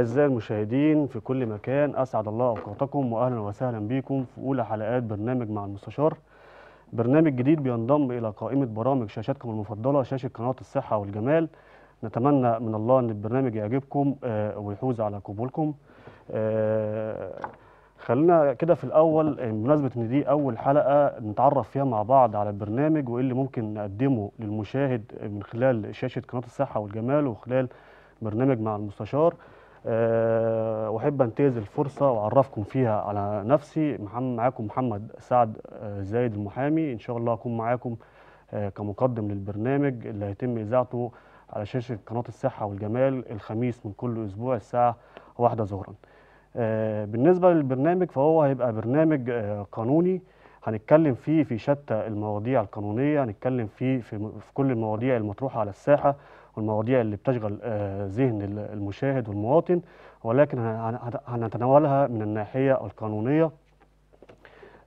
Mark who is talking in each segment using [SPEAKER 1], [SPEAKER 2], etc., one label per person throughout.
[SPEAKER 1] أعزائي المشاهدين في كل مكان أسعد الله أوقاتكم وأهلا وسهلا بكم في أولى حلقات برنامج مع المستشار برنامج جديد بينضم إلى قائمة برامج شاشاتكم المفضلة شاشة قناة الصحة والجمال نتمنى من الله أن البرنامج يعجبكم آه، ويحوز على قبولكم آه، خلينا كده في الأول بمناسبة إن دي أول حلقة نتعرف فيها مع بعض على البرنامج وإيه اللي ممكن نقدمه للمشاهد من خلال شاشة قناة الصحة والجمال وخلال برنامج مع المستشار أه واحب انتهز الفرصه واعرفكم فيها على نفسي معاكم محمد سعد آه، زايد المحامي ان شاء الله اكون معاكم آه، كمقدم للبرنامج اللي هيتم اذاعته على شاشه قناه الصحه والجمال الخميس من كل اسبوع الساعه واحدة ظهرا آه، بالنسبه للبرنامج فهو هيبقى برنامج قانوني هنتكلم فيه في شتى المواضيع القانونيه هنتكلم فيه في كل المواضيع المطروحه على الساحه والمواضيع اللي بتشغل آه، ذهن المشاهد والمواطن ولكن هنتناولها من الناحية القانونية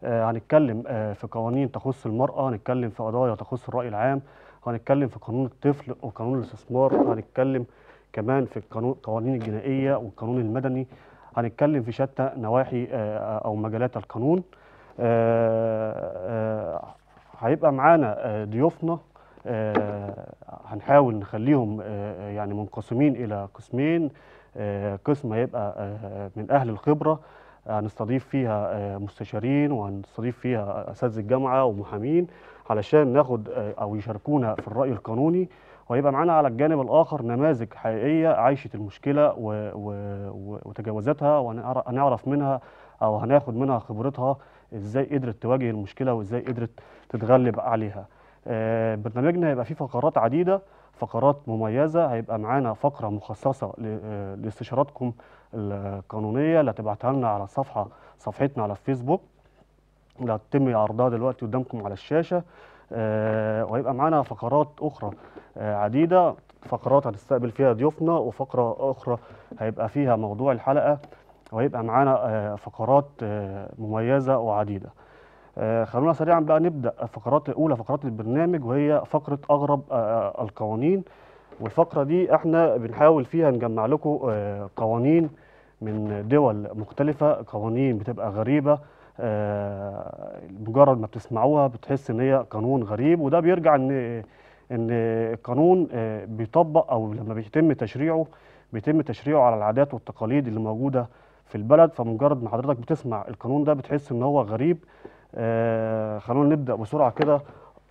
[SPEAKER 1] آه، هنتكلم آه، في قوانين تخص المرأة هنتكلم في قضايا تخص الرأي العام هنتكلم في قانون الطفل وقانون الاستثمار هنتكلم كمان في القوانين الجنائية والقانون المدني هنتكلم في شتى نواحي أو مجالات القانون هيبقى معانا ضيوفنا آه، هنحاول نخليهم آه، آه، يعني منقسمين إلى قسمين قسم هيبقى من أهل الخبرة هنستضيف فيها مستشارين وهنستضيف فيها أساتذة الجامعة ومحامين علشان ناخد أو يشاركونا في الرأي القانوني ويبقى معانا على الجانب الآخر نماذج حقيقية عايشة المشكلة وتجاوزاتها وهنعرف منها أو هناخد منها خبرتها إزاي قدرت تواجه المشكلة وإزاي قدرت تتغلب عليها آه، برنامجنا هيبقى فيه فقرات عديدة فقرات مميزة هيبقى معانا فقرة مخصصة آه، لاستشاراتكم القانونية اللي هتبعتها لنا على صفحة صفحتنا على الفيسبوك اللي هتتم عرضها دلوقتي قدامكم على الشاشة آه، وهيبقى معانا فقرات أخرى عديدة فقرات هتستقبل فيها ضيوفنا وفقرة أخرى هيبقى فيها موضوع الحلقة وهيبقى معانا فقرات مميزة وعديدة آه، خلونا سريعا بقى نبدا الفقرات الاولى فقرات البرنامج وهي فقره اغرب آه، القوانين والفقره دي احنا بنحاول فيها نجمع لكم آه، قوانين من دول مختلفه قوانين بتبقى غريبه مجرد ما بتسمعوها بتحس ان هي قانون غريب وده بيرجع ان ان القانون بيطبق او لما بيتم تشريعه بيتم تشريعه على العادات والتقاليد اللي موجوده في البلد فمجرد ما حضرتك بتسمع القانون ده بتحس ان هو غريب آه، خلونا نبدا بسرعه كده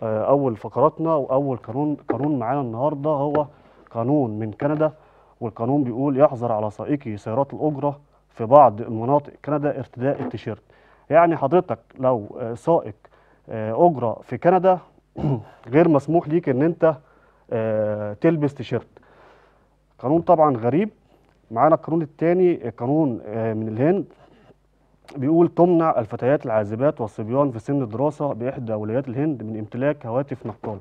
[SPEAKER 1] آه، اول فقراتنا واول قانون قانون معانا النهارده هو قانون من كندا والقانون بيقول يحظر على سائقي سيارات الاجره في بعض مناطق كندا ارتداء التيشيرت يعني حضرتك لو سائق آه، اجره في كندا غير مسموح ليك ان انت تلبس تيشيرت قانون طبعا غريب معانا القانون الثاني قانون من الهند بيقول تمنع الفتيات العازبات والصبيان في سن الدراسة بإحدى ولايات الهند من امتلاك هواتف نقال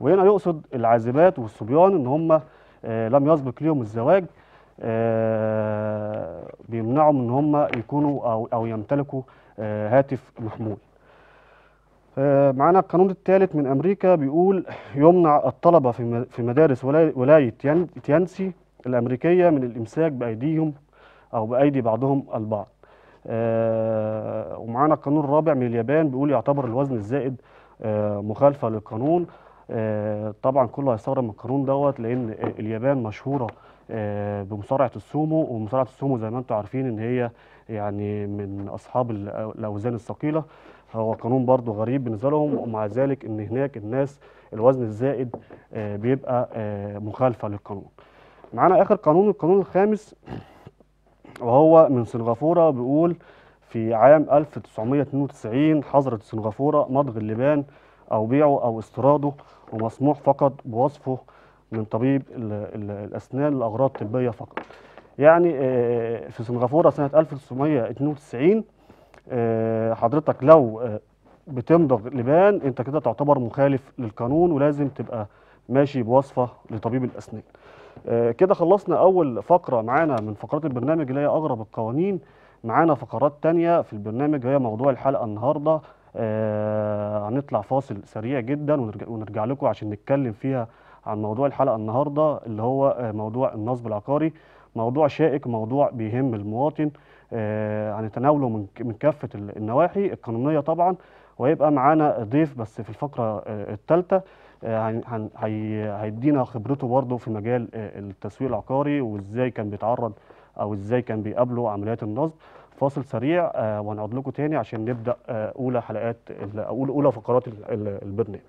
[SPEAKER 1] وهنا يقصد العازبات والصبيان إن هم آه، لم يسبق لهم الزواج آه، بيمنعهم إن هم يكونوا أو, أو يمتلكوا آه، هاتف محمول معانا القانون الثالث من أمريكا بيقول يمنع الطلبة في مدارس ولاية تيانسي الأمريكية من الإمساك بأيديهم أو بأيدي بعضهم البعض آه، ومعانا القانون الرابع من اليابان بيقول يعتبر الوزن الزائد آه، مخالفه للقانون آه، طبعا كله هيستغرب من القانون دوت لان اليابان مشهوره بمصارعه السومو ومصارعه السومو زي ما انتم عارفين ان هي يعني من اصحاب الاوزان الثقيله هو قانون برضو غريب بالنسبه لهم ومع ذلك ان هناك الناس الوزن الزائد بيبقى مخالفه للقانون معانا اخر قانون القانون الخامس وهو من سنغافورة بيقول في عام 1992 حظرت سنغافورة مضغ اللبان أو بيعه أو استراده ومسموح فقط بوصفه من طبيب الأسنان لأغراض طبية فقط يعني آه، آه، في سنغافورة سنة 1992 آه، حضرتك لو بتمضغ لبان انت كده تعتبر مخالف للقانون ولازم تبقى ماشي بوصفة لطبيب الأسنان آه، كده خلصنا اول فقره معانا من فقرات البرنامج اللي هي اغرب القوانين معانا فقرات تانية في البرنامج هي موضوع الحلقه النهارده آه، هنطلع فاصل سريع جدا ونرجع, ونرجع لكم عشان نتكلم فيها عن موضوع الحلقه النهارده اللي هو آه، موضوع النصب العقاري موضوع شائك موضوع بيهم المواطن هنتناوله من من كافه النواحي القانونيه طبعا وهيبقى معانا ضيف بس في الفقره الثالثه آه، هيدينا خبرته برضه في مجال آه، التسويق العقاري وازاي كان بيتعرض او ازاي كان بيقابله عمليات النصب فاصل سريع آه، ونعود لكم تاني عشان نبدا اولى حلقات اولى فقرات البرنامج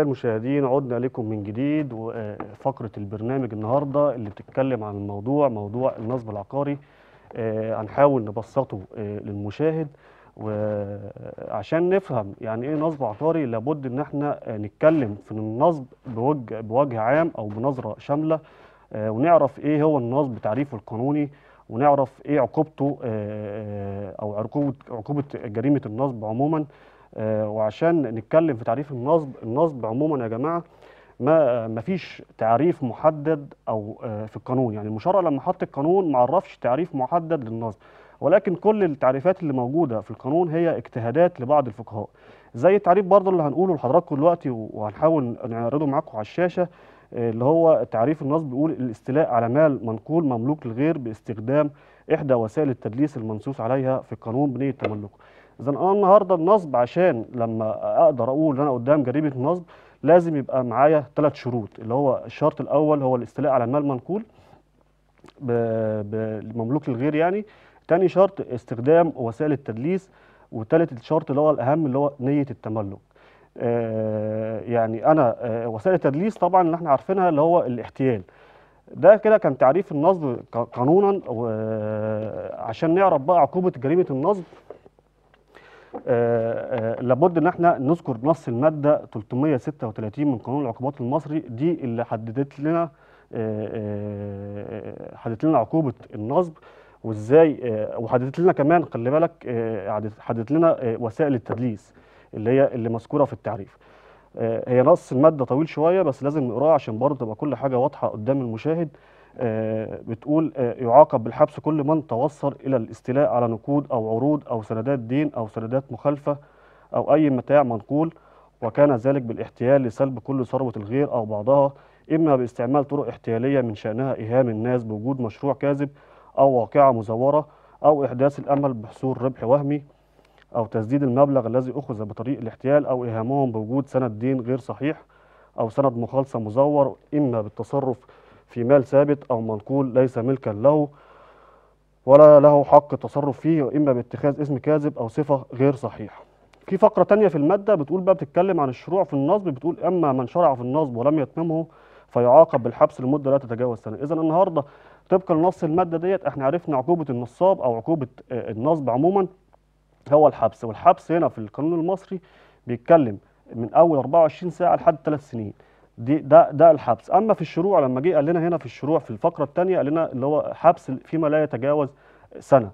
[SPEAKER 1] أعزائي المشاهدين عدنا لكم من جديد وفقرة البرنامج النهاردة اللي بتتكلم عن الموضوع موضوع النصب العقاري آه، هنحاول نبسطه آه، للمشاهد وعشان نفهم يعني ايه نصب عقاري لابد ان احنا آه، نتكلم في النصب بوجه, بوجه عام او بنظرة شاملة ونعرف ايه هو النصب تعريفه القانوني ونعرف ايه عقوبته او عقوبة جريمة النصب عموما آه، وعشان نتكلم في تعريف النصب النصب عموما يا جماعه ما مفيش تعريف محدد او آه، في القانون يعني المشرع لما حط القانون ما عرفش تعريف محدد للنصب ولكن كل التعريفات اللي موجوده في القانون هي اجتهادات لبعض الفقهاء زي التعريف برضه اللي هنقوله لحضراتكم دلوقتي وهنحاول نعرضه معاكم على الشاشه آه، اللي هو تعريف النصب بيقول الاستيلاء على مال منقول مملوك للغير باستخدام احدى وسائل التدليس المنصوص عليها في قانون بنيه التملك اذا انا النهارده النصب عشان لما اقدر اقول ان انا قدام جريمه نصب لازم يبقى معايا ثلاث شروط اللي هو الشرط الاول هو الاستيلاء على المال منقول بمملوك الغير يعني تاني شرط استخدام وسائل التدليس وتالت الشرط اللي هو الاهم اللي هو نيه التملك آه، يعني انا آه، وسائل التدليس طبعا اللي احنا عارفينها اللي هو الاحتيال ده كده كان تعريف النصب قانونا عشان نعرف بقى عقوبه جريمه النصب آه، آه، لابد ان احنا نذكر نص الماده 336 من قانون العقوبات المصري دي اللي حددت لنا آه، حددت لنا عقوبه النصب وازاي وحددت لنا كمان خلي بالك حددت لنا وسائل التدليس اللي هي اللي مذكوره في التعريف هي نص الماده طويل شويه بس لازم نقراها عشان برضه تبقى كل حاجه واضحه قدام المشاهد آه، بتقول آه، يعاقب بالحبس كل من توصل إلى الاستيلاء على نقود أو عروض أو سندات دين أو سندات مخالفة أو أي متاع منقول وكان ذلك بالاحتيال لسلب كل ثروة الغير أو بعضها إما باستعمال طرق احتيالية من شأنها إيهام الناس بوجود مشروع كاذب أو واقعة مزورة أو إحداث الأمل بحصول ربح وهمي أو تسديد المبلغ الذي أخذ بطريق الاحتيال أو إيهامهم بوجود سند دين غير صحيح أو سند مخالصة مزور إما بالتصرف في مال ثابت أو منقول ليس ملكا له ولا له حق التصرف فيه وإما باتخاذ اسم كاذب أو صفة غير صحيحة في فقرة تانية في المادة بتقول بقى بتتكلم عن الشروع في النصب بتقول أما من شرع في النصب ولم يتممه فيعاقب بالحبس لمدة لا تتجاوز سنة إذا النهاردة طبقا لنص المادة ديت احنا عرفنا عقوبة النصاب أو عقوبة آه، النصب عموما هو الحبس والحبس هنا في القانون المصري بيتكلم من أول 24 ساعة لحد 3 سنين دي ده ده الحبس اما في الشروع لما جه قال لنا هنا في الشروع في الفقره الثانيه قال لنا اللي هو حبس فيما لا يتجاوز سنه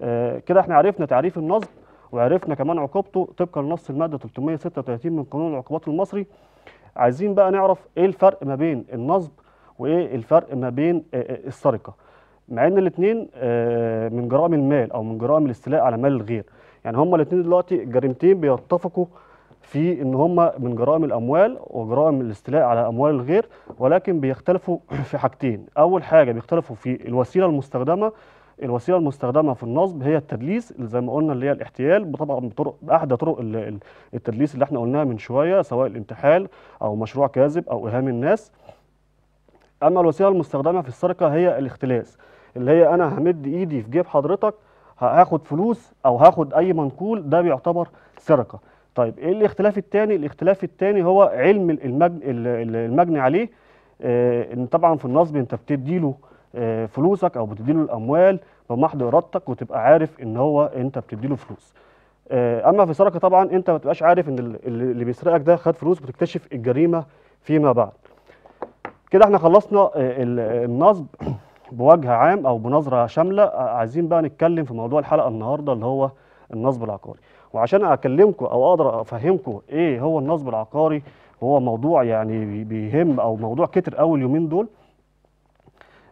[SPEAKER 1] آه كده احنا عرفنا تعريف النصب وعرفنا كمان عقوبته طبقا لنص الماده 336 من قانون العقوبات المصري عايزين بقى نعرف ايه الفرق ما بين النصب وايه الفرق ما بين آه، آه، السرقه مع ان الاثنين آه، من جرائم المال او من جرائم الاستيلاء على مال الغير يعني هما الاثنين دلوقتي الجريمتين بيتفقوا في ان هم من جرائم الاموال وجرائم الاستيلاء على اموال الغير ولكن بيختلفوا في حاجتين اول حاجه بيختلفوا في الوسيله المستخدمه الوسيله المستخدمه في النصب هي التدليس اللي زي ما قلنا اللي هي الاحتيال طبعا بطرق باحدى طرق التدليس اللي احنا قلناها من شويه سواء الانتحال او مشروع كاذب او ايهام الناس اما الوسيله المستخدمه في السرقه هي الاختلاس اللي هي انا همد ايدي في جيب حضرتك هاخد فلوس او هاخد اي منقول ده بيعتبر سرقه طيب ايه الاختلاف الثاني الاختلاف الثاني هو علم المجن المجني عليه آه، ان طبعا في النصب انت بتدي له آه، فلوسك او بتدي له الاموال بمحض ارادتك وتبقى عارف ان هو انت بتدي له فلوس آه، اما في سرقه طبعا انت ما بتبقاش عارف ان اللي بيسرقك ده خد فلوس بتكتشف الجريمه فيما بعد كده احنا خلصنا النصب بوجه عام او بنظره شامله عايزين بقى نتكلم في موضوع الحلقه النهارده اللي هو النصب العقاري وعشان اكلمكم او اقدر افهمكم ايه هو النصب العقاري هو موضوع يعني بيهم او موضوع كتر قوي اليومين دول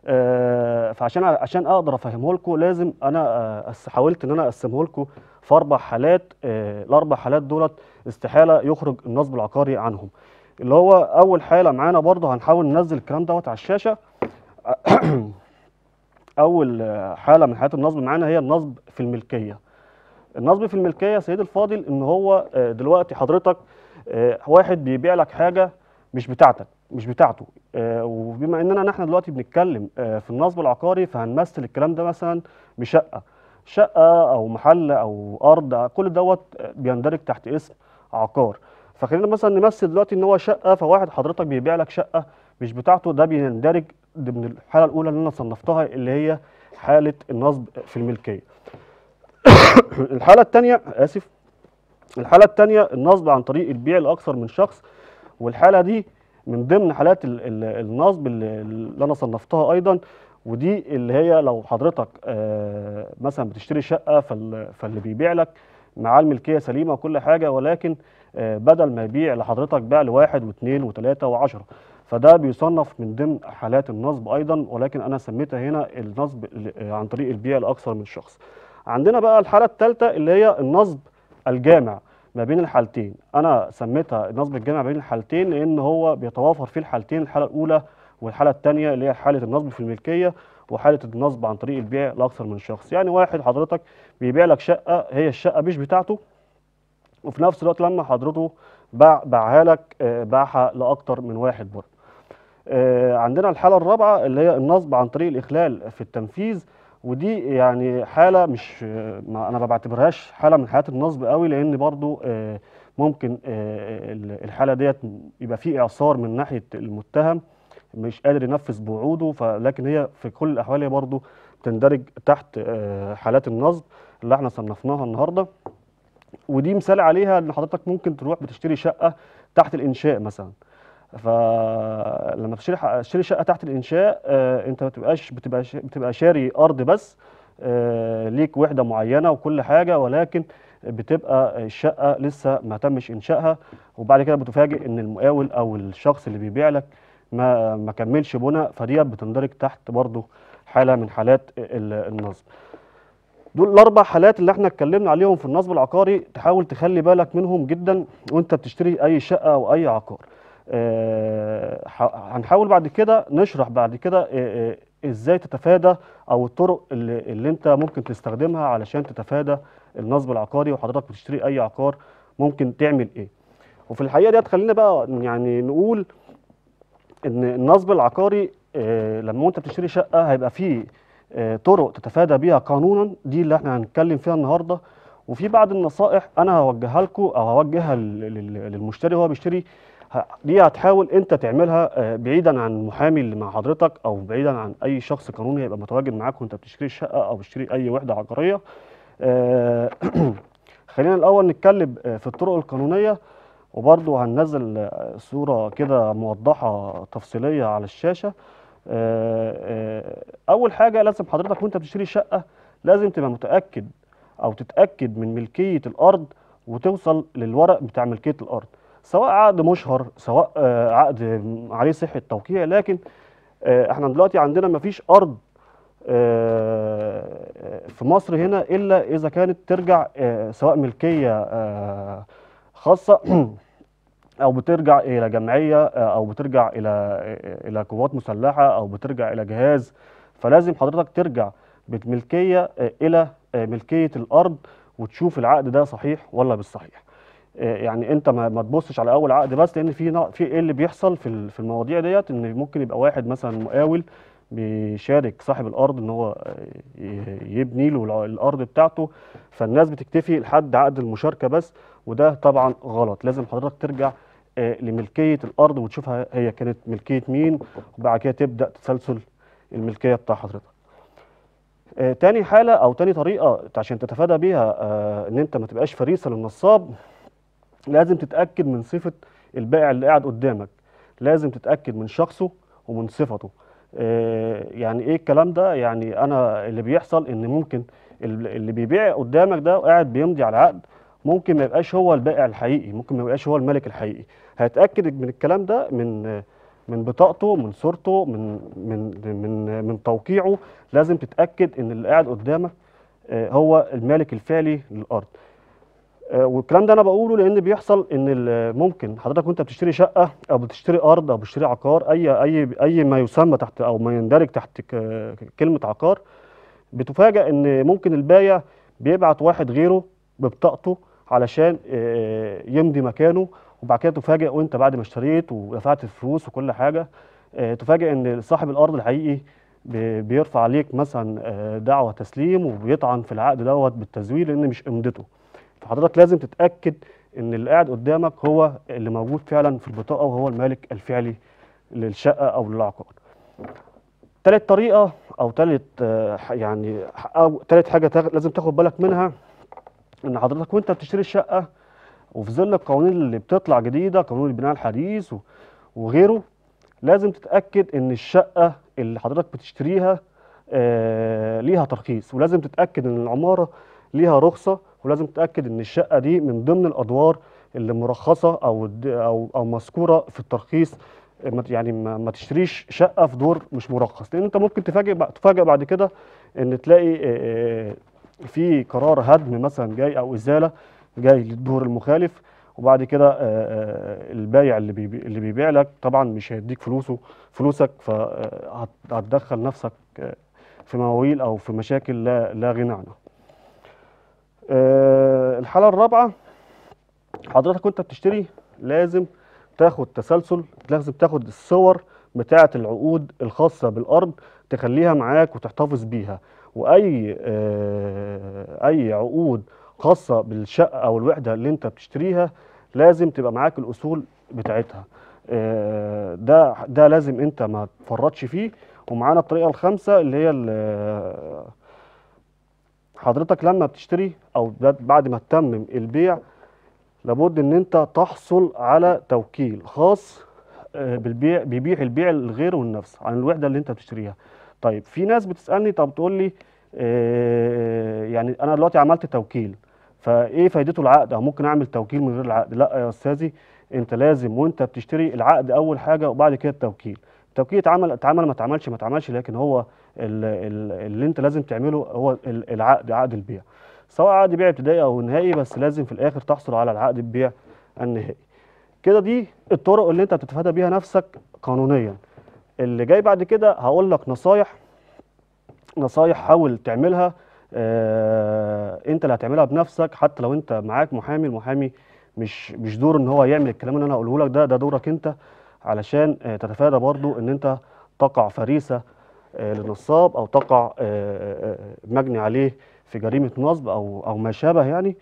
[SPEAKER 1] آه فعشان عشان اقدر افهمه لكم لازم انا آه، حاولت ان انا اقسمه لكم في اربع حالات آه الاربع حالات دولت استحاله يخرج النصب العقاري عنهم اللي هو اول حاله معانا برضو هنحاول ننزل الكلام دوت على الشاشه اول حاله من حالات النصب معانا هي النصب في الملكيه النصب في الملكيه يا سيدي الفاضل ان هو آه، دلوقتي حضرتك آه، واحد بيبيع لك حاجه مش بتاعتك مش بتاعته آه، وبما اننا نحن دلوقتي بنتكلم في النصب العقاري فهنمثل الكلام ده مثلا بشقه شقه او محل او ارض كل دوت بيندرج تحت اسم عقار فخلينا مثلا نمثل دلوقتي ان هو شقه فواحد حضرتك بيبيع لك شقه مش بتاعته ده بيندرج ضمن الحاله الاولى اللي انا صنفتها اللي هي حاله النصب في الملكيه الحالة الثانية آسف الحالة الثانية النصب عن طريق البيع لأكثر من شخص والحالة دي من ضمن حالات النصب اللي أنا صنفتها أيضا ودي اللي هي لو حضرتك آه، مثلا بتشتري شقة فاللي بيبيع لك معاه الملكية سليمة وكل حاجة ولكن آه، بدل ما يبيع لحضرتك بيع لواحد واثنين وثلاثة وعشرة فده بيصنف من ضمن حالات النصب أيضا ولكن أنا سميتها هنا النصب عن طريق البيع لأكثر من شخص عندنا بقى الحالة الثالثة اللي هي النصب الجامع ما بين الحالتين انا سميتها النصب الجامع بين الحالتين لان هو بيتوافر فيه الحالتين الحالة الاولى والحالة الثانية اللي هي حالة النصب في الملكية وحالة النصب عن طريق البيع لأكثر من شخص يعني واحد حضرتك بيبيع لك شقة هي الشقة مش بتاعته وفي نفس الوقت لما حضرته باع باعها لك آه، باعها لأكثر من واحد برضه آه، عندنا الحالة الرابعة اللي هي النصب عن طريق الإخلال في التنفيذ ودي يعني حاله مش انا ما بعتبرهاش حاله من حالات النصب قوي لان برضو آه، ممكن آه، الحاله ديت يبقى في اعصار من ناحيه المتهم مش قادر ينفذ بوعوده فلكن هي في كل الاحوال هي برضو تندرج تحت آه، حالات النصب اللي احنا صنفناها النهارده ودي مثال عليها ان حضرتك ممكن تروح بتشتري شقه تحت الانشاء مثلا فلما تشتري تشتري شقه تحت الانشاء آه، انت ما بتبقاش بتبقى بتبقى شاري ارض بس آه، ليك وحده معينه وكل حاجه ولكن بتبقى الشقه لسه ما تمش انشائها وبعد كده بتفاجئ ان المقاول او الشخص اللي بيبيع لك ما ما كملش بناء فديت بتندرج تحت برضه حاله من حالات النصب. دول الاربع حالات اللي احنا اتكلمنا عليهم في النصب العقاري تحاول تخلي بالك منهم جدا وانت بتشتري اي شقه او اي عقار. آه، هنحاول بعد كده نشرح بعد كده آه، آه، ازاي تتفادى او الطرق اللي, اللي انت ممكن تستخدمها علشان تتفادى النصب العقاري وحضرتك بتشتري اي عقار ممكن تعمل ايه وفي الحقيقه ديت خلينا بقى يعني نقول ان النصب العقاري لما انت بتشتري شقه هيبقى فيه طرق تتفادى بيها قانونا دي اللي احنا هنتكلم فيها النهارده وفي بعض النصائح انا هوجهها لكم او هوجهها للمشتري وهو بيشتري دي هتحاول انت تعملها آه، بعيدا عن المحامي اللي مع حضرتك او بعيدا عن اي شخص قانوني هيبقى متواجد معاك وانت بتشتري الشقه او بتشتري اي وحده عقاريه آه، خلينا الاول نتكلم آه، في الطرق القانونيه وبرضو هننزل صوره كده موضحه تفصيليه على الشاشه اول حاجه لازم حضرتك وانت بتشتري شقه لازم تبقى متاكد او تتاكد من ملكيه الارض وتوصل للورق بتاع ملكيه الارض سواء عقد مشهر سواء آه، عقد آه، عليه صحه توقيع لكن آه، احنا دلوقتي عندنا ما فيش ارض في مصر هنا الا اذا كانت ترجع سواء ملكيه خاصه او بترجع الى جمعيه او بترجع الى الى قوات مسلحه او بترجع الى جهاز فلازم حضرتك ترجع بالملكيه الى ملكيه الارض وتشوف العقد ده صحيح ولا بالصحيح آه، يعني انت ما تبصش على اول عقد بس لان في في ايه اللي بيحصل في في المواضيع ديت ان ممكن يبقى واحد مثلا مقاول بيشارك صاحب الارض ان هو آه، يبني له الارض بتاعته فالناس بتكتفي لحد عقد المشاركه بس وده طبعا غلط لازم حضرتك ترجع آه، لملكيه الارض وتشوفها هي كانت ملكيه مين وبعد كده تبدا تسلسل الملكيه بتاع حضرتك تاني حاله او تاني طريقه عشان تتفادى بيها ان انت ما تبقاش فريسه للنصاب لازم تتاكد من صفه البائع اللي قاعد قدامك لازم تتاكد من شخصه ومن صفته آه، يعني ايه الكلام ده يعني انا اللي بيحصل ان ممكن اللي بيبيع قدامك ده وقاعد بيمضي على عقد ممكن ما يبقاش هو البائع الحقيقي ممكن ما يبقاش هو الملك الحقيقي هتاكد من الكلام ده من من بطاقته من صورته من من من من توقيعه لازم تتاكد ان اللي قاعد قدامك آه، هو المالك الفعلي للارض آه، والكلام ده انا بقوله لان بيحصل ان ممكن حضرتك وانت بتشتري شقه او بتشتري ارض او بتشتري عقار اي اي اي ما يسمى تحت او ما يندرج تحت كلمه عقار بتفاجئ ان ممكن البايع بيبعت واحد غيره ببطاقته علشان آه، آه، يمضي مكانه وبعد كده تفاجئ وانت بعد ما اشتريت ودفعت الفلوس وكل حاجه تفاجئ ان صاحب الارض الحقيقي بيرفع عليك مثلا دعوه تسليم وبيطعن في العقد دوت بالتزوير لان مش امضته فحضرتك لازم تتاكد ان اللي قاعد قدامك هو اللي موجود فعلا في البطاقه وهو المالك الفعلي للشقه او للعقار تالت طريقه او تالت آه، يعني او تالت حاجه لازم تاخد بالك منها ان حضرتك وانت بتشتري الشقه وفي ظل القوانين اللي بتطلع جديده قانون البناء الحديث وغيره لازم تتاكد ان الشقه اللي حضرتك بتشتريها آه، ليها ترخيص ولازم تتاكد ان العماره ليها رخصه ولازم تتاكد ان الشقه دي من ضمن الادوار اللي مرخصه او او او مذكوره في الترخيص يعني ما تشتريش شقه في دور مش مرخص لان انت ممكن تفاجئ تفاجئ بعد كده ان تلاقي في قرار هدم مثلا جاي او ازاله جاي للدور المخالف وبعد كده البايع اللي اللي بيبيع لك طبعا مش هيديك فلوسه فلوسك فهتدخل نفسك في مواويل او في مشاكل لا لا غنى عنها آه، الحاله الرابعه حضرتك وانت بتشتري لازم تاخد تسلسل لازم تاخد الصور بتاعه العقود الخاصه بالارض تخليها معاك وتحتفظ بيها واي آه، اي عقود خاصه بالشقه او الوحده اللي انت بتشتريها لازم تبقى معاك الاصول بتاعتها آه، ده ده لازم انت ما تفرطش فيه ومعانا الطريقه الخامسه اللي هي حضرتك لما بتشتري او بعد ما تتمم البيع لابد ان انت تحصل على توكيل خاص آه، بالبيع بيبيع البيع الغير والنفس عن الوحده اللي انت بتشتريها طيب في ناس بتسالني طب تقول لي آه، يعني انا دلوقتي عملت توكيل فايه فائدته العقد او ممكن اعمل توكيل من غير العقد لا يا استاذي انت لازم وانت بتشتري العقد اول حاجه وبعد كده التوكيل التوكيل اتعمل اتعمل ما اتعملش ما اتعملش لكن هو اللي انت لازم تعمله هو العقد عقد البيع سواء عقد بيع ابتدائي او نهائي بس لازم في الاخر تحصل على العقد البيع النهائي كده دي الطرق اللي انت بتتفادى بيها نفسك قانونيا اللي جاي بعد كده هقول لك نصايح نصايح حاول تعملها آه انت اللي هتعملها بنفسك حتى لو انت معاك محامي المحامي مش مش دوره ان هو يعمل الكلام اللي انا هقوله لك ده ده دورك انت علشان آه تتفادى برضو ان انت تقع فريسه آه، لنصاب او تقع آه، آه، مجني عليه في جريمه نصب او او ما شابه يعني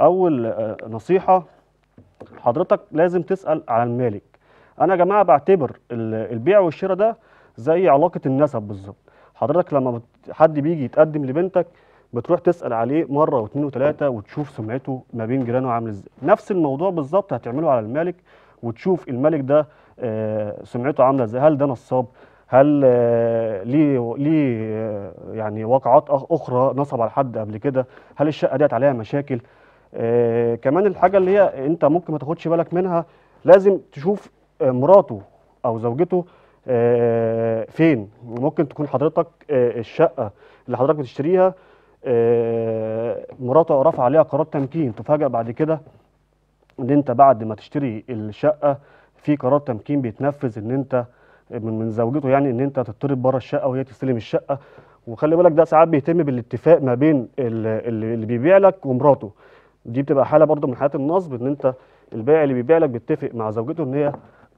[SPEAKER 1] اول نصيحه حضرتك لازم تسال على المالك انا يا جماعه بعتبر البيع والشراء ده زي علاقه النسب بالظبط حضرتك لما حد بيجي يتقدم لبنتك بتروح تسال عليه مره واثنين وثلاثه وتشوف سمعته ما بين جيرانه عامل ازاي نفس الموضوع بالظبط هتعمله على المالك وتشوف المالك ده آه، سمعته عامله ازاي هل ده نصاب هل آه، ليه ليه آه، يعني واقعات اخرى نصب على حد قبل كده هل الشقه ديت عليها مشاكل كمان الحاجه اللي هي انت ممكن ما تاخدش بالك منها لازم تشوف مراته او زوجته فين ممكن تكون حضرتك الشقه اللي حضرتك بتشتريها مراته رفع عليها قرار تمكين تفاجئ بعد كده ان انت بعد ما تشتري الشقه في قرار تمكين بيتنفذ ان انت من من زوجته يعني ان انت تضطرب بره الشقه وهي تستلم الشقه وخلي بالك ده ساعات بيتم بالاتفاق ما بين اللي بيبيع لك ومراته دي بتبقى حاله برضه من حالات النصب ان انت البائع اللي بيبيع لك بيتفق مع زوجته ان هي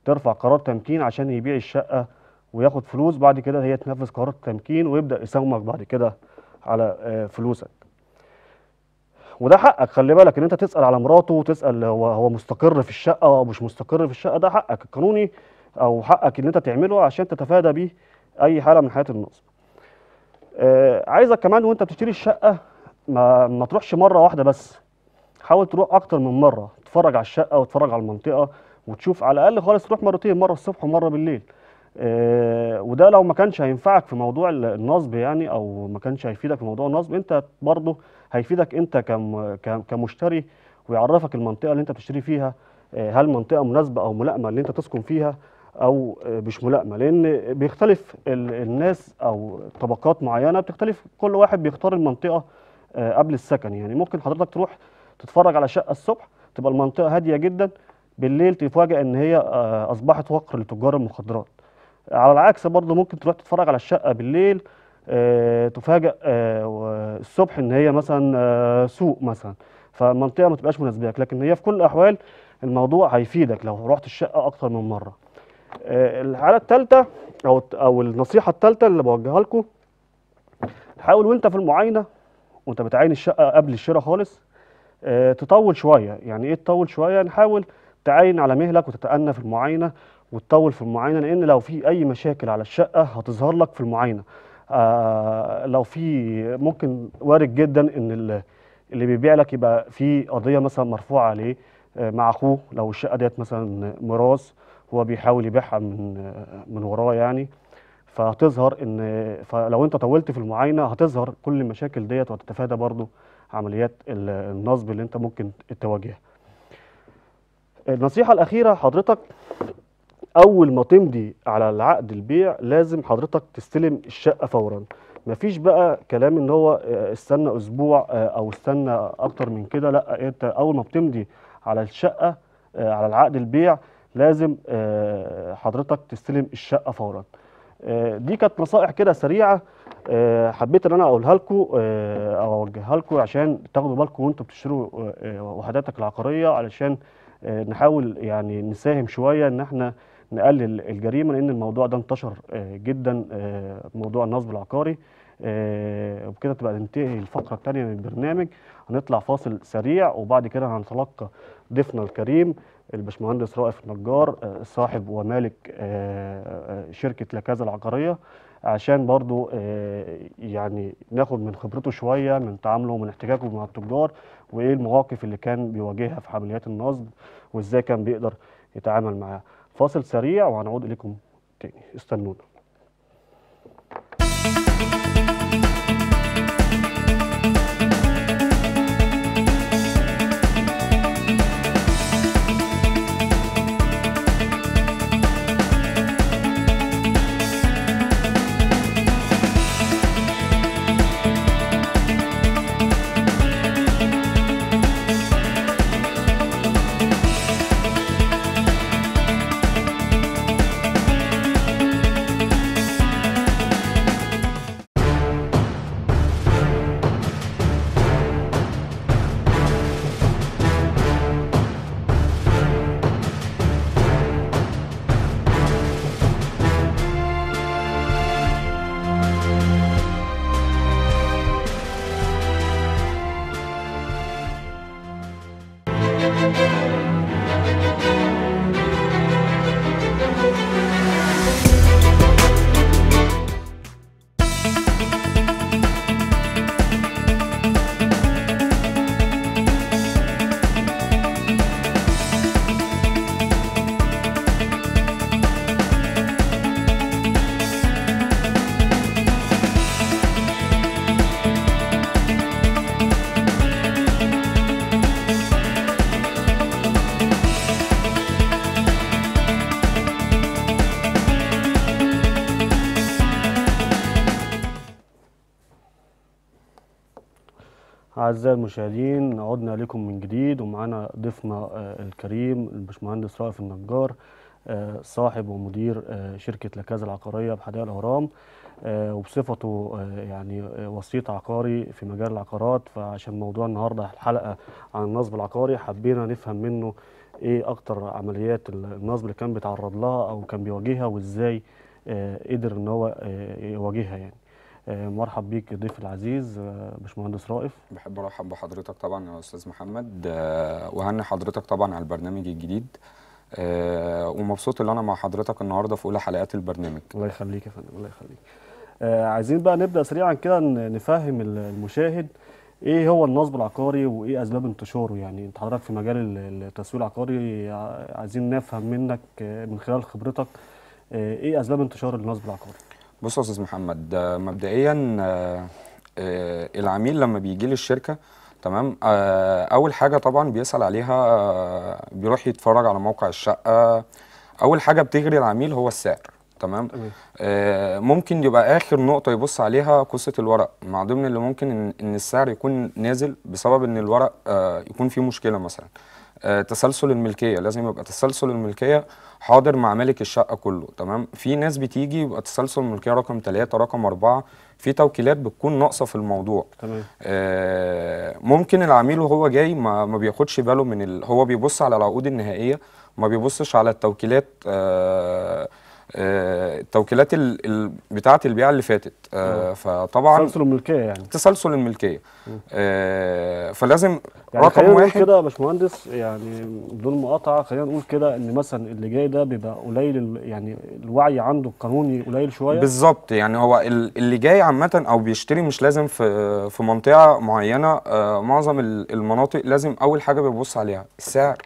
[SPEAKER 1] ترفع قرار تمكين عشان يبيع الشقه وياخد فلوس بعد كده هي تنفذ قرار التمكين ويبدا يساومك بعد كده على آه، فلوسك وده حقك خلي بالك ان انت تسال على مراته وتسال هو هو مستقر في الشقه او مش مستقر في الشقه ده حقك القانوني او حقك ان انت تعمله عشان تتفادى بيه اي حاله من حالات النصب آه عايزك كمان وانت بتشتري الشقه ما, ما تروحش مره واحده بس حاول تروح اكتر من مره تتفرج على الشقه وتتفرج على المنطقه وتشوف على الاقل خالص تروح مرتين مره الصبح ومره بالليل آه وده لو ما كانش هينفعك في موضوع النصب يعني او ما كانش هيفيدك في موضوع النصب انت برضه هيفيدك انت كمشتري ويعرفك المنطقه اللي انت بتشتري فيها آه، هل منطقه مناسبه او ملائمه اللي انت تسكن فيها او آه، مش ملائمه لان بيختلف الناس او طبقات معينه بتختلف كل واحد بيختار المنطقه آه، قبل السكن يعني ممكن حضرتك تروح تتفرج على شقه الصبح تبقى المنطقه هاديه جدا بالليل تفاجئ ان هي اصبحت وقر لتجار المخدرات على العكس برضه ممكن تروح تتفرج على الشقه بالليل آه، تفاجئ آه، الصبح ان هي مثلا آه، سوق مثلا فالمنطقه ما تبقاش مناسبه لك لكن هي في كل الاحوال الموضوع هيفيدك لو رحت الشقه اكتر من مره الحاله الثالثه او او النصيحه الثالثه اللي بوجهها لكم حاول وانت في المعاينه وانت بتعاين الشقه قبل الشراء خالص تطول شويه يعني ايه تطول شويه نحاول تعاين على مهلك وتتأنى في المعاينه وتطول في المعاينه لان لو في اي مشاكل على الشقه هتظهر لك في المعاينه آه، لو في ممكن وارد جدا ان اللي بيبيع لك يبقى في قضيه مثلا مرفوعه عليه آه، مع اخوه لو الشقه ديت مثلا ميراث هو بيحاول يبيعها من آه، من وراه يعني فهتظهر ان فلو انت طولت في المعاينه هتظهر كل المشاكل ديت وتتفادى برضو عمليات النصب اللي انت ممكن تواجهها. النصيحه الاخيره حضرتك اول ما تمضي على العقد البيع لازم حضرتك تستلم الشقه فورا مفيش بقى كلام ان هو آه، استنى اسبوع آه، او استنى اكتر من كده لا انت اول ما بتمضي على الشقه آه، على العقد البيع لازم حضرتك تستلم الشقه فورا دي كانت نصائح كده سريعه حبيت ان انا اقولها لكم او اوجهها لكم عشان تاخدوا بالكم وانتم بتشتروا وحداتك العقاريه علشان نحاول يعني نساهم شويه ان احنا نقلل الجريمه لان الموضوع ده انتشر آه، جدا آه، موضوع النصب العقاري آه، وبكده تبقى ننتهي الفقره الثانيه من البرنامج هنطلع فاصل سريع وبعد كده هنتلقى ضيفنا الكريم الباشمهندس رائف النجار صاحب ومالك شركه لكازا العقاريه عشان برضو يعني ناخد من خبرته شويه من تعامله ومن احتكاكه مع التجار وايه المواقف اللي كان بيواجهها في عمليات النصب وازاي كان بيقدر يتعامل معاها فاصل سريع وهنعود اليكم تاني استنونا أعزائي المشاهدين عدنا لكم من جديد ومعانا ضيفنا آه، الكريم البشمهندس رائف النجار آه، صاحب ومدير آه، شركة لكاز العقارية بحدائق الأهرام وبصفته يعني وسيط عقاري في مجال العقارات فعشان موضوع النهاردة الحلقة عن النصب العقاري حبينا نفهم منه إيه أكتر عمليات النصب اللي كان بيتعرض لها أو كان بيواجهها وإزاي قدر إن هو يواجهها يعني آه، مرحب بيك ضيف العزيز آه، باشمهندس رائف
[SPEAKER 2] بحب ارحب بحضرتك طبعا يا استاذ محمد آه، وهني حضرتك طبعا على البرنامج الجديد ومبسوط ان انا مع حضرتك النهارده في اولى حلقات البرنامج الله يخليك يا فندم الله يخليك عايزين
[SPEAKER 1] بقى نبدا سريعا كده نفهم المشاهد ايه هو النصب العقاري وايه اسباب انتشاره يعني انت حضرتك في مجال التسويق العقاري عايزين نفهم منك من خلال خبرتك ايه اسباب انتشار النصب العقاري
[SPEAKER 2] بص يا استاذ محمد مبدئيا آه، آه، العميل لما بيجي للشركه تمام آه، اول حاجه طبعا بيسال عليها بيروح يتفرج على موقع الشقه اول حاجه بتغري العميل هو السعر تمام ممكن يبقى اخر نقطه يبص عليها قصه الورق مع ضمن اللي ممكن ان, السعر يكون نازل بسبب ان الورق يكون فيه مشكله مثلا آه، تسلسل الملكيه لازم يبقى تسلسل الملكيه حاضر مع مالك الشقه كله تمام في ناس بتيجي يبقى تسلسل الملكيه رقم 3 رقم 4 في توكيلات بتكون ناقصه في الموضوع تمام آه ممكن العميل وهو جاي ما, ما بياخدش باله من ال... هو بيبص على العقود النهائيه ما بيبصش على التوكيلات آه التوكيلات آه، بتاعه البيعه اللي فاتت آه، فطبعا تسلسل
[SPEAKER 1] الملكيه يعني
[SPEAKER 2] تسلسل الملكيه آه، فلازم يعني رقم واحد كده
[SPEAKER 1] يا باشمهندس يعني بدون مقاطعه خلينا نقول كده ان مثلا اللي جاي ده بيبقى قليل يعني الوعي عنده القانوني قليل شويه بالظبط
[SPEAKER 2] يعني هو اللي جاي عامه او بيشتري مش لازم في في منطقه معينه معظم المناطق لازم اول حاجه بيبص عليها السعر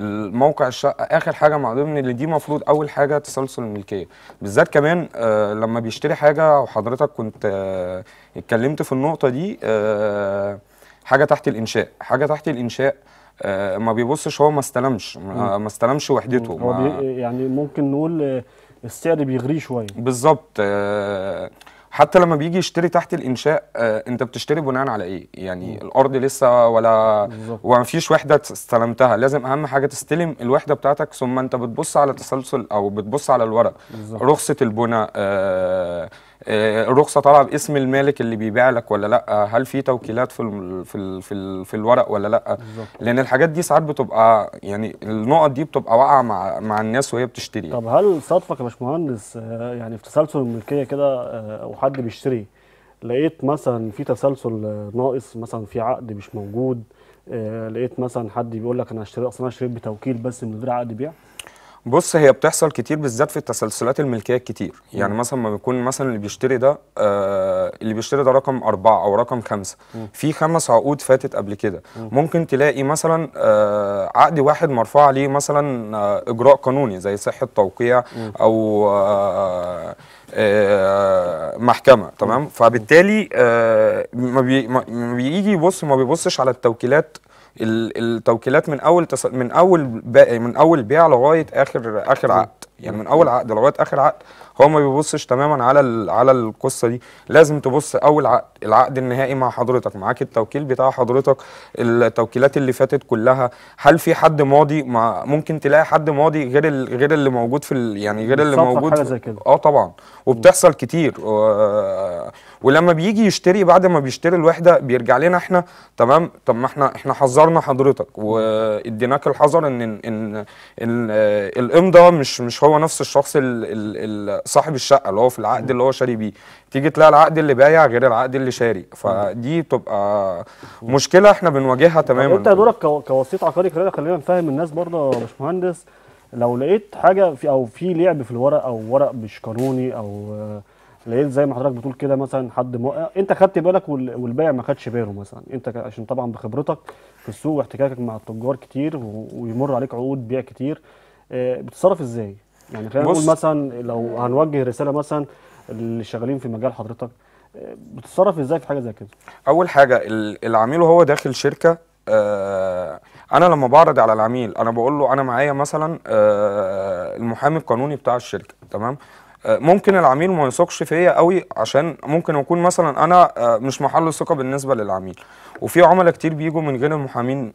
[SPEAKER 2] الموقع الشقه اخر حاجه مع ضمن اللي دي مفروض اول حاجه تسلسل الملكيه بالذات كمان آه لما بيشتري حاجه وحضرتك كنت آه اتكلمت في النقطه دي آه حاجه تحت الانشاء حاجه تحت الانشاء آه ما بيبصش هو ما استلمش ما استلمش وحدته هو
[SPEAKER 1] يعني ممكن نقول آه، السعر بيغريه شويه
[SPEAKER 2] بالظبط آه حتى لما بيجي يشتري تحت الانشاء آه انت بتشتري بناء على ايه يعني م. الارض لسه ولا وما فيش وحده استلمتها لازم اهم حاجه تستلم الوحده بتاعتك ثم انت بتبص على تسلسل او بتبص على الورق بالزبط. رخصه البناء آه الرخصه آه، طالعه باسم المالك اللي بيبيع لك ولا لا هل في توكيلات في في في, في الورق ولا لا لان الحاجات دي ساعات بتبقى يعني النقط دي بتبقى واقعه مع مع الناس وهي بتشتري طب هل صادفك يا باشمهندس آه، يعني في تسلسل الملكيه كده آه، وحد بيشتري
[SPEAKER 1] لقيت مثلا في تسلسل ناقص مثلا في عقد مش موجود لقيت مثلا حد بيقول لك انا اشتريت اصلا انا اشتريت بتوكيل بس من غير عقد بيع
[SPEAKER 2] بص هي بتحصل كتير بالذات في التسلسلات الملكيه الكتير مم. يعني مثلا ما بيكون مثلا اللي بيشتري ده آه اللي بيشتري ده رقم أربعة أو رقم خمسة مم. في خمس عقود فاتت قبل كده مم. ممكن تلاقي مثلا آه عقد واحد مرفوع عليه مثلا آه إجراء قانوني زي صحة توقيع مم. أو آه آه, آه، محكمه تمام فبالتالي آه ما, بي ما بيجي يبص ما بيبصش على التوكيلات التوكيلات من اول تص... من اول بقى من اول بيع لغايه اخر اخر عقد يعني من اول عقد لغايه اخر عقد هو ما بيبصش تماما على على القصه دي لازم تبص اول عقد العقد النهائي مع حضرتك معاك التوكيل بتاع حضرتك التوكيلات اللي فاتت كلها هل في حد ماضي مع ممكن تلاقي حد ماضي غير غير اللي موجود في ال يعني غير اللي موجود حاجة زي كده. اه طبعا وبتحصل كتير ولما بيجي يشتري بعد ما بيشتري الوحده بيرجع لنا احنا تمام طب ما احنا احنا حذرنا حضرتك واديناك الحذر ان ان, إن, إن آه، الامضاء مش مش هو هو نفس الشخص صاحب الشقه اللي هو في العقد اللي هو شاري بيه تيجي تلاقي العقد اللي بايع غير العقد اللي شاري فدي تبقى مشكله احنا بنواجهها تماما انت
[SPEAKER 1] دورك كوسيط عقاري خلينا نفهم الناس برضه يا باشمهندس لو لقيت حاجه في او في لعب في الورق او ورق مش قانوني او لقيت زي ما حضرتك بتقول كده مثلا حد موقع انت خدت بالك والبائع ما خدش باله مثلا انت عشان طبعا بخبرتك في السوق واحتكاكك مع التجار كتير ويمر عليك عقود بيع كتير آه، بتتصرف ازاي يعني خلينا نقول مثلا لو هنوجه رساله مثلا اللي شغالين في مجال حضرتك بتتصرف ازاي في حاجه زي كده؟
[SPEAKER 2] اول حاجه العميل وهو داخل شركه آه، انا لما بعرض على العميل انا بقول له انا معايا مثلا آه، المحامي القانوني بتاع الشركه تمام ممكن العميل ما يثقش فيا قوي عشان ممكن اكون مثلا انا آه، مش محل ثقه بالنسبه للعميل وفي عملاء كتير بيجوا من غير المحامين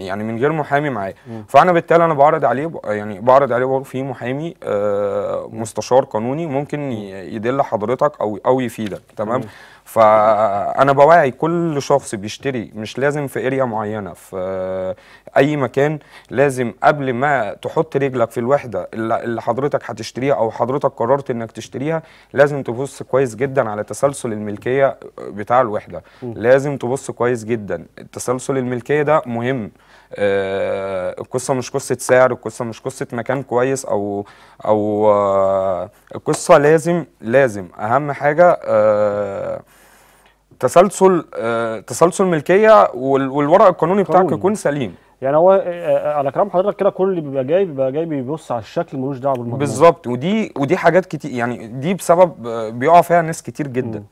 [SPEAKER 2] يعني من غير محامي معايا فانا بالتالي انا بعرض عليه يعني بعرض عليه بقول في محامي آه، مستشار قانوني ممكن يدل حضرتك او او يفيدك تمام فانا بوعي كل شخص بيشتري مش لازم في اريا معينه في اي مكان لازم قبل ما تحط رجلك في الوحده اللي حضرتك هتشتريها او حضرتك قررت انك تشتريها لازم تبص كويس جدا على تسلسل الملكيه بتاع الوحده م. لازم تبص كويس جدا تسلسل الملكيه ده مهم آه القصه مش قصه سعر القصه مش قصه مكان كويس او او آه القصه لازم لازم اهم حاجه آه تسلسل آه، تسلسل ملكيه والورق القانوني بتاعك قانوني. يكون سليم
[SPEAKER 1] يعني هو آه، آه، على كلام حضرتك كده كل اللي بيبقى جاي بيبقى جاي بيبص على الشكل ملوش دعوه
[SPEAKER 2] بالمضمون بالظبط ودي ودي حاجات كتير يعني دي بسبب بيقع فيها ناس كتير جدا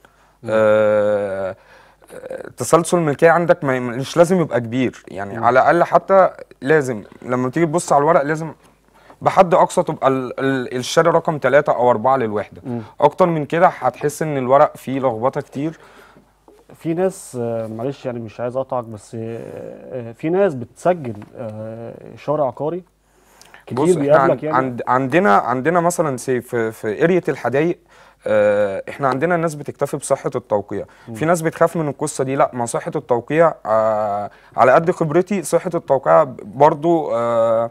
[SPEAKER 2] آه تسلسل الملكيه عندك مش لازم يبقى كبير يعني مم. على الاقل حتى لازم لما تيجي تبص على الورق لازم بحد اقصى تبقى الشاري رقم ثلاثة او أربعة للوحده اكتر من كده هتحس ان الورق فيه لخبطه كتير في ناس آه، معلش يعني مش عايز اقطعك بس آه، آه،
[SPEAKER 1] في ناس بتسجل شارع عقاري
[SPEAKER 2] كتير بص بيقابلك يعني عند عندنا عندنا مثلا في في قريه الحدايق احنا عندنا الناس بتكتفي بصحه التوقيع في ناس بتخاف من القصه دي لا ما صحه التوقيع على قد خبرتي صحه التوقيع برضو آه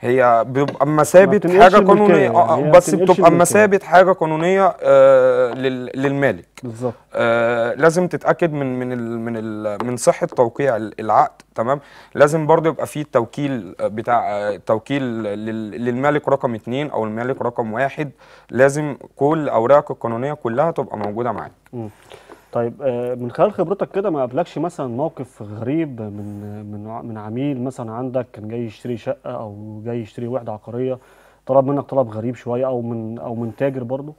[SPEAKER 2] هي بيبقى اما يعني آه، آه، ثابت حاجه قانونيه آه بس بتبقى اما ثابت حاجه قانونيه آه للمالك بالظبط آه لازم تتاكد من من الـ من الـ من صحه توقيع العقد تمام لازم برضه يبقى في التوكيل آه، بتاع توكيل للمالك رقم اثنين او المالك رقم واحد لازم كل اوراق القانونيه كلها تبقى موجوده معاك
[SPEAKER 1] طيب آه، من خلال خبرتك كده ما قابلكش مثلا موقف غريب من من من عميل مثلا عندك كان جاي يشتري شقه او جاي يشتري وحده عقاريه طلب منك
[SPEAKER 2] طلب غريب شويه او
[SPEAKER 1] من او من تاجر برضه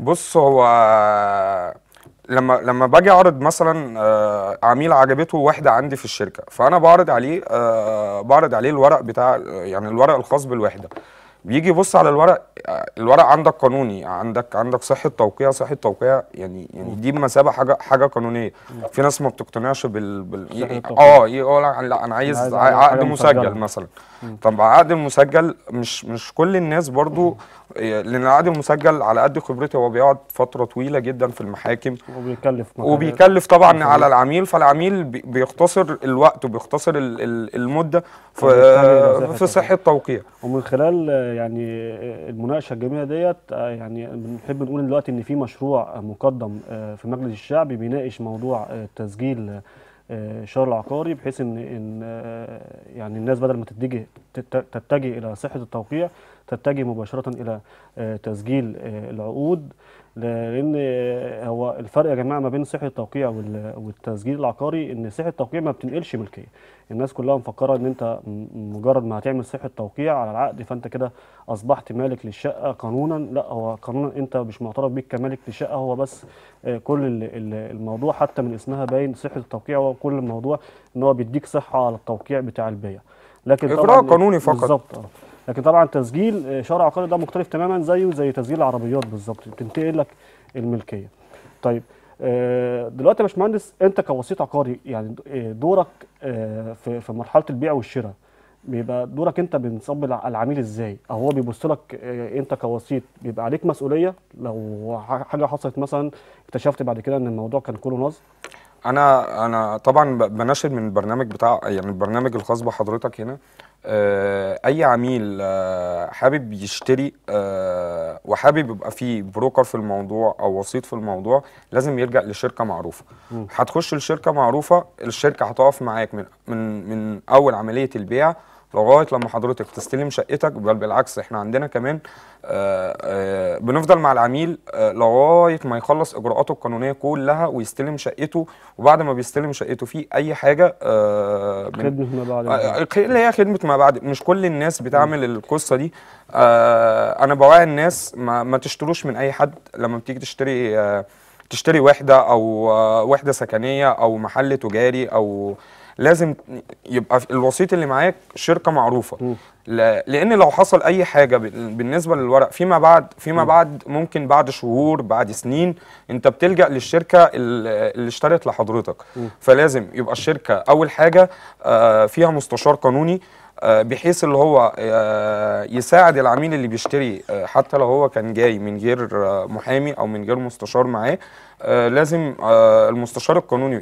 [SPEAKER 2] بص هو لما لما باجي اعرض مثلا آه، عميل عجبته وحده عندي في الشركه فانا بعرض عليه آه، بعرض عليه الورق بتاع يعني الورق الخاص بالوحده بيجي يبص على الورق الورق عندك قانوني عندك عندك صحه توقيع صحه توقيع يعني يعني دي بمثابه حاجه حاجه قانونيه في ناس ما بتقتنعش بال, بال... اه يقول لا انا عايز عقد مسجل مثلا طب العقد المسجل مش مش كل الناس برضو آه، لان العقد المسجل على قد خبرتي هو بيقعد فتره طويله جدا في المحاكم وبيكلف وبيكلف طبعا مكانية. على العميل فالعميل بيختصر الوقت وبيختصر المده في آه، في
[SPEAKER 1] صحه التوقيع ومن خلال يعني المناقشه الجميله ديت آه، يعني بنحب نقول دلوقتي ان في مشروع مقدم في مجلس الشعب بيناقش موضوع تسجيل الشهر آه، العقاري بحيث ان ان آه، يعني الناس بدل ما تتجه تتجه الى صحه التوقيع تتجه مباشره الى آه، تسجيل العقود لان هو الفرق يا جماعه ما بين صحه التوقيع والتسجيل العقاري ان صحه التوقيع ما بتنقلش ملكيه الناس كلها مفكره ان انت مجرد ما هتعمل صحه توقيع على العقد فانت كده اصبحت مالك للشقه قانونا لا هو قانونا انت مش معترف بيك كمالك للشقه هو بس آه، كل الموضوع حتى من اسمها باين صحه التوقيع هو كل الموضوع ان هو بيديك صحه على التوقيع بتاع البيع لكن اجراء قانوني فقط بالظبط آه. لكن طبعا تسجيل آه، شارع عقاري ده مختلف تماما زيه زي تسجيل العربيات بالظبط بتنتقل لك الملكيه طيب آه، دلوقتي يا باشمهندس انت كوسيط عقاري يعني آه، دورك في مرحله البيع والشراء بيبقى دورك انت بنصب العميل ازاي او هو بيبص لك انت كوسيط بيبقى عليك مسؤوليه لو حاجه حصلت مثلا اكتشفت بعد كده ان الموضوع كان كله نصب
[SPEAKER 2] انا انا طبعا بناشد من البرنامج بتاع يعني البرنامج الخاص بحضرتك هنا آه، اي عميل آه، حابب يشتري آه، وحابب يبقى في بروكر في الموضوع او وسيط في الموضوع لازم يلجا لشركه معروفه هتخش لشركه معروفه الشركه هتقف معاك من من من اول عمليه البيع لغايه لما حضرتك تستلم شقتك بل بالعكس احنا عندنا كمان آه، آه، بنفضل مع العميل آه، لغايه ما يخلص اجراءاته القانونيه كلها ويستلم شقته وبعد ما بيستلم شقته في اي حاجه خدمه ما بعد اللي هي خدمه ما بعد مش كل الناس بتعمل القصه دي انا بوعي الناس ما, ما تشتروش من اي حد لما بتيجي تشتري تشتري وحده او وحده سكنيه او محل تجاري او لازم يبقى الوسيط اللي معاك شركه معروفه م. لان لو حصل اي حاجه بالنسبه للورق فيما بعد فيما م. بعد ممكن بعد شهور بعد سنين انت بتلجا للشركه اللي اشترت لحضرتك م. فلازم يبقى الشركه اول حاجه آه، فيها مستشار قانوني آه، بحيث اللي هو آه، يساعد العميل اللي بيشتري حتى لو هو كان جاي من غير محامي او من غير مستشار معاه لازم المستشار القانوني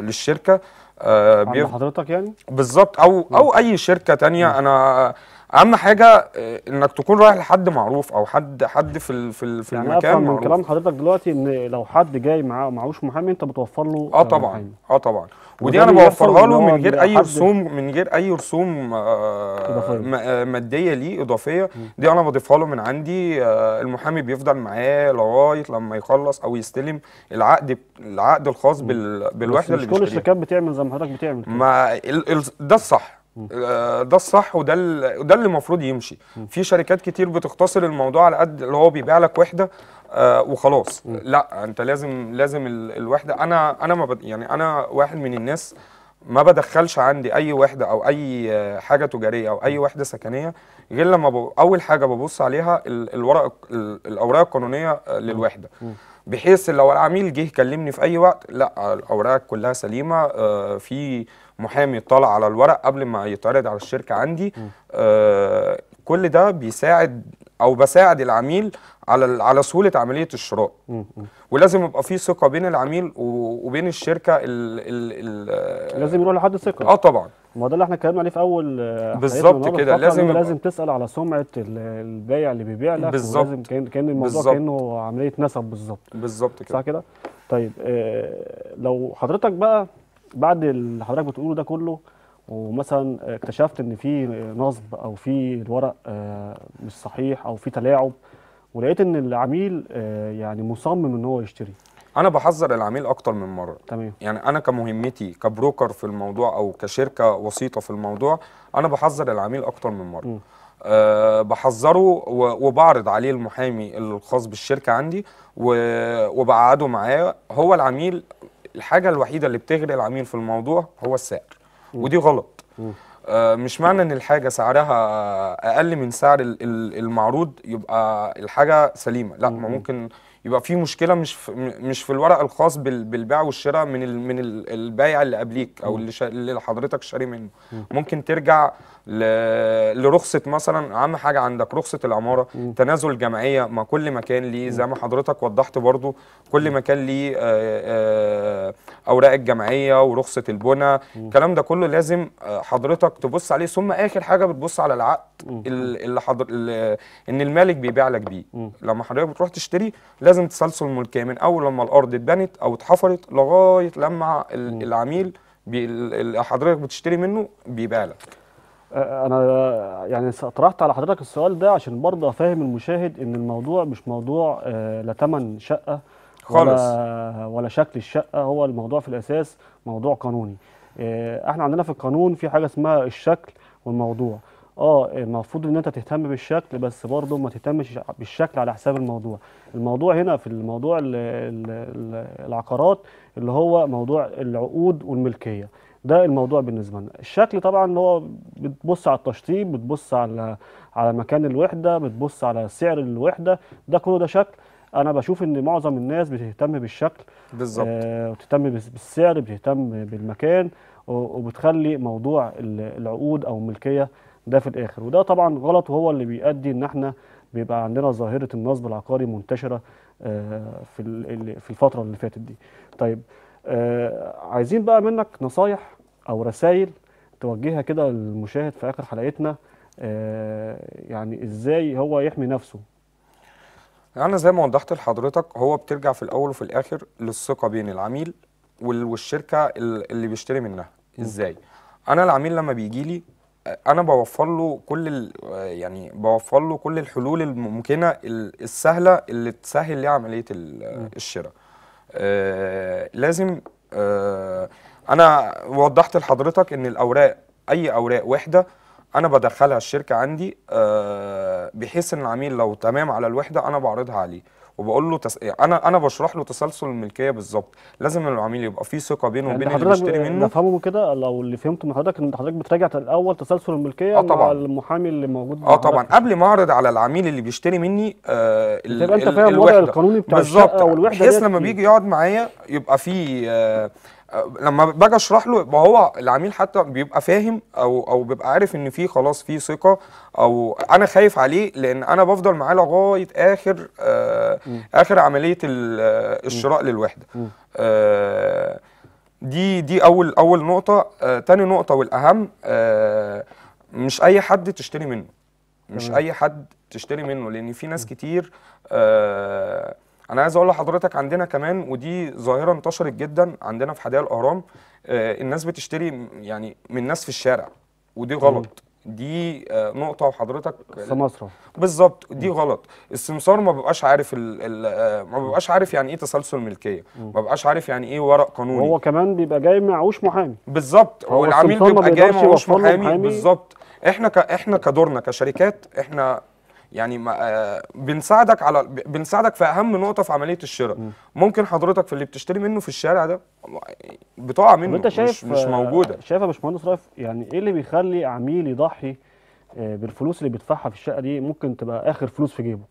[SPEAKER 2] للشركه آه حضرتك يعني بالظبط او او اي شركه تانية انا اهم حاجه آه، انك تكون رايح لحد معروف او حد حد في في في يعني المكان أفهم معروف. من كلام
[SPEAKER 1] حضرتك دلوقتي ان لو حد جاي معاه معهوش محامي انت بتوفر له اه طبعا اه طبعا ودي انا بوفرها له من غير اي رسوم
[SPEAKER 2] من غير اي رسوم آه, آه، ماديه ليه اضافيه دي انا بضيفها له من عندي آه المحامي بيفضل معاه لغايه لما يخلص او يستلم العقد العقد الخاص بالوحده اللي بيشتريها مش كل الشركات بتعمل زي ما حضرتك بتعمل ما ده الصح آه، ده الصح وده وده اللي المفروض يمشي في شركات كتير بتختصر الموضوع على قد اللي هو بيبيع لك وحده آه، وخلاص لا انت لازم لازم الوحده انا انا ما بد... يعني انا واحد من الناس ما بدخلش عندي اي وحده او اي حاجه تجاريه او اي وحده سكنيه غير لما ب... اول حاجه ببص عليها الورق الاوراق القانونيه للوحده بحيث لو العميل جه كلمني في اي وقت لا الاوراق كلها سليمه آه، في محامي طلع على الورق قبل ما يتعرض على الشركه عندي آه، كل ده بيساعد او بساعد العميل على على سهوله عمليه الشراء ولازم يبقى في ثقه بين العميل وبين الشركه ال ال ال لازم يروح لحد ثقه اه طبعا ما ده اللي احنا اتكلمنا عليه في اول بالظبط كده لازم يبقى... لازم
[SPEAKER 1] تسال على سمعه البايع اللي بيبيع لك بالظبط ولازم كان كان الموضوع بالزبط. كانه عمليه نسب بالظبط بالظبط كده صح كده طيب اه لو حضرتك بقى بعد اللي حضرتك بتقوله ده كله ومثلا اكتشفت ان في نصب او في الورق آه، مش صحيح او في تلاعب ولقيت ان العميل آه، يعني مصمم ان هو يشتري انا
[SPEAKER 2] بحذر العميل اكتر من مره تمام يعني انا كمهمتي كبروكر في الموضوع او كشركه وسيطه في الموضوع انا بحذر العميل اكتر من مره م. أه بحذره وبعرض عليه المحامي الخاص بالشركه عندي وبقعده معاه هو العميل الحاجه الوحيده اللي بتغري العميل في الموضوع هو السعر ودي غلط آه، مش معنى ان الحاجه سعرها اقل من سعر المعروض يبقى الحاجه سليمه لا ممكن يبقى في مشكله مش في مش في الورق الخاص بالبيع والشراء من ال من ال البايع اللي قبليك او اللي, اللي حضرتك شاري منه ممكن ترجع لرخصه مثلا اهم حاجه عندك رخصه العماره تنازل جمعيه ما كل مكان ليه زي ما حضرتك وضحت برضو كل مكان ليه آه، آه، اوراق الجمعيه ورخصه البنى الكلام ده كله لازم آه، حضرتك تبص عليه ثم اخر حاجه بتبص على العقد اللي حضر اللي ان المالك بيبيع لك بيه لما حضرتك بتروح تشتري لازم لازم تسلسل ملكيه من اول لما الارض اتبنت او اتحفرت لغايه لما العميل اللي حضرتك بتشتري منه بيبيع لك
[SPEAKER 1] أه، انا يعني طرحت على حضرتك السؤال ده عشان برضه افهم المشاهد ان الموضوع مش موضوع أه، لا ثمن شقه خالص ولا, ولا شكل الشقه هو الموضوع في الاساس موضوع قانوني أه، احنا عندنا في القانون في حاجه اسمها الشكل والموضوع اه المفروض ان انت تهتم بالشكل بس برضه ما تهتمش بالشكل على حساب الموضوع الموضوع هنا في الموضوع الـ الـ العقارات اللي هو موضوع العقود والملكيه ده الموضوع بالنسبه لنا الشكل طبعا اللي هو بتبص على التشطيب بتبص على على مكان الوحده بتبص على سعر الوحده ده كله ده شكل انا بشوف ان معظم الناس بتهتم بالشكل بالظبط آه وتهتم بالسعر بتهتم بالمكان وبتخلي موضوع العقود او الملكيه ده في الاخر وده طبعا غلط وهو اللي بيؤدي ان احنا بيبقى عندنا ظاهره النصب العقاري منتشره آه، في في الفتره اللي فاتت دي طيب آه، عايزين بقى منك نصايح او رسائل توجهها كده للمشاهد في اخر حلقتنا آه، يعني ازاي هو يحمي
[SPEAKER 2] نفسه يعني زي ما وضحت لحضرتك هو بترجع في الاول وفي الاخر للثقه بين العميل والشركه اللي بيشتري منها ازاي انا العميل لما بيجي لي انا بوفر له كل يعني بوفر له كل الحلول الممكنه السهله اللي تسهل ليه عمليه الشراء آه لازم آه انا وضحت لحضرتك ان الاوراق اي اوراق وحده انا بدخلها الشركه عندي آه بحيث ان العميل لو تمام على الوحده انا بعرضها عليه وبقول له تس... يعني انا انا بشرح له تسلسل الملكيه بالظبط لازم العميل يبقى فيه ثقه بينه وبين اللي بيشتري منه
[SPEAKER 1] نفهمه كده لو اللي فهمته من حضرتك ان حضرتك بتراجع الاول تسلسل الملكيه آه طبعا. مع المحامي اللي موجود اه طبعا
[SPEAKER 2] قبل ما اعرض على العميل اللي بيشتري مني آه ال... يبقى انت فاهم الوضع القانوني بتاع بالظبط بحيث لما بيجي يقعد معايا يبقى فيه آه لما باجي اشرح له يبقى هو العميل حتى بيبقى فاهم او او بيبقى عارف ان في خلاص في ثقه او انا خايف عليه لان انا بفضل معاه لغايه اخر آه اخر عمليه الشراء للوحده آه دي دي اول اول نقطه آه تاني نقطه والاهم آه مش اي حد تشتري منه مش اي حد تشتري منه لان في ناس كتير آه انا عايز اقول لحضرتك عندنا كمان ودي ظاهره انتشرت جدا عندنا في حدائق الاهرام آه الناس بتشتري يعني من ناس في الشارع ودي غلط دي آه، نقطه وحضرتك سمسرة بالظبط دي غلط السمسار ما بيبقاش عارف الـ الـ آه، ما بيبقاش عارف يعني ايه تسلسل ملكيه ما بيبقاش عارف يعني ايه ورق قانوني وهو
[SPEAKER 1] كمان بيبقى جاي معهوش محامي
[SPEAKER 2] بالظبط هو العميل بيبقى جاي معهوش محامي, محامي بالظبط احنا ك... احنا كدورنا كشركات احنا يعني آه، بنساعدك على بنساعدك في اهم نقطه في عمليه الشراء ممكن حضرتك في اللي بتشتري منه في الشارع ده بتقع منه انت شايف مش, مش موجوده
[SPEAKER 1] آه، شايف يا باشمهندس رايف يعني ايه اللي بيخلي عميل يضحي آه، بالفلوس اللي بيدفعها في الشقه دي ممكن تبقى اخر فلوس في جيبه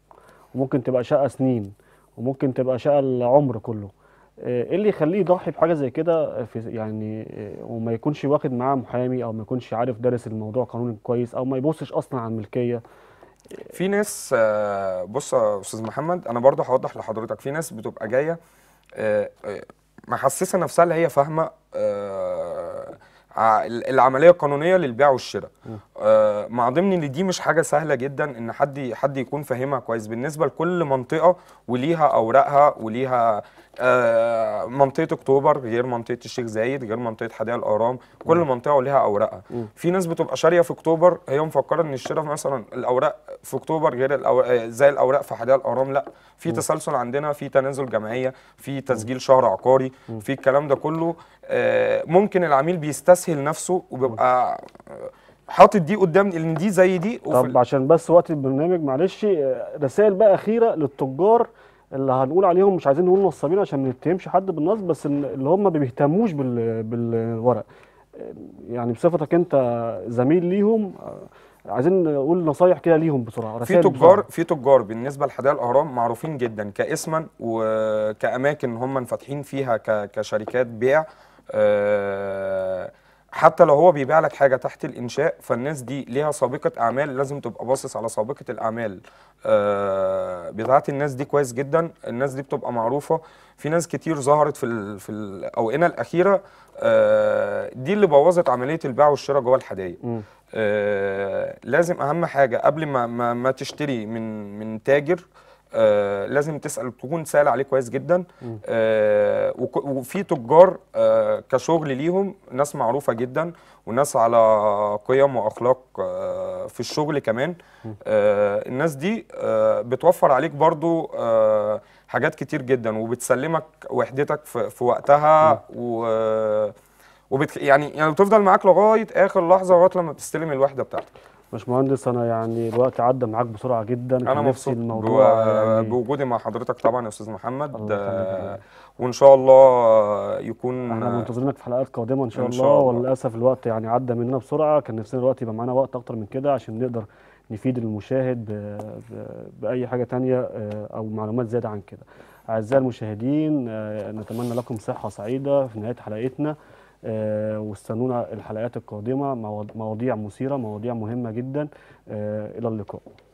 [SPEAKER 1] وممكن تبقى شقه سنين وممكن تبقى شقه العمر كله ايه اللي يخليه يضحي بحاجه زي كده في يعني وما يكونش واخد معاه محامي او ما يكونش عارف دارس الموضوع قانوني كويس او ما يبصش اصلا على الملكيه
[SPEAKER 2] في ناس آه، بص يا استاذ محمد انا برضه هوضح لحضرتك في ناس بتبقى جايه آه، آه، محسسه نفسها اللي هي فاهمه العمليه القانونيه للبيع والشراء مع ضمن ان دي مش حاجه سهله جدا ان حد حد يكون فاهمها كويس بالنسبه لكل منطقه وليها اوراقها وليها آه، منطقه اكتوبر غير منطقه الشيخ زايد غير منطقه حديقه الاهرام كل منطقه وليها اوراقها في ناس بتبقى شاريه في اكتوبر هي مفكره ان الشراء مثلا الاوراق في اكتوبر غير الأوراق آه، زي الاوراق في حديقه الاهرام لا في تسلسل عندنا في تنازل جمعيه في تسجيل شهر عقاري في الكلام ده كله آه، ممكن العميل بيستسهل نفسه وبيبقى
[SPEAKER 1] حاطط دي قدام ان دي زي دي طب عشان بس وقت البرنامج معلش رسائل بقى اخيره للتجار اللي هنقول عليهم مش عايزين نقول نصابين عشان ما نتهمش حد بالنصب بس اللي هم ما بيهتموش بالورق يعني بصفتك انت زميل ليهم عايزين نقول نصايح كده ليهم بسرعه في تجار
[SPEAKER 2] في تجار بالنسبه لحدائق الاهرام معروفين جدا كاسما وكاماكن هم فاتحين فيها كشركات بيع آه حتى لو هو بيبيع لك حاجه تحت الانشاء فالناس دي ليها سابقه اعمال لازم تبقى باصص على سابقه الاعمال آه بضاعه الناس دي كويس جدا الناس دي بتبقى معروفه في ناس كتير ظهرت في الـ في الاونه الاخيره آه دي اللي بوظت عمليه البيع والشراء جوه الحدائق آه لازم اهم حاجه قبل ما ما, ما تشتري من من تاجر آه لازم تسال تكون سهل عليه كويس جدا آه وفي تجار آه كشغل ليهم ناس معروفه جدا وناس على قيم واخلاق آه في الشغل كمان آه الناس دي آه بتوفر عليك برضو آه حاجات كتير جدا وبتسلمك وحدتك في, في وقتها و آه وبت يعني يعني بتفضل معاك لغايه اخر لحظه لغايه لما بتستلم الوحده بتاعتك
[SPEAKER 1] مهندس انا يعني الوقت عدى معاك بسرعه جدا انا مبسوط الموضوع بو... يعني...
[SPEAKER 2] بوجودي مع حضرتك طبعا يا استاذ محمد آه وان شاء الله يكون احنا
[SPEAKER 1] منتظرينك في حلقات قادمه ان شاء, إن شاء الله, الله. وللاسف الوقت يعني عدى مننا بسرعه كان نفسنا الوقت يبقى معانا وقت اكتر من كده عشان نقدر نفيد المشاهد ب... ب... باي حاجه تانية آه، او معلومات زياده عن كده اعزائي المشاهدين آه، نتمنى لكم صحه سعيده في نهايه حلقتنا آه، واستنونا الحلقات القادمة مواضيع مثيرة مواضيع مهمة جدا آه، إلى اللقاء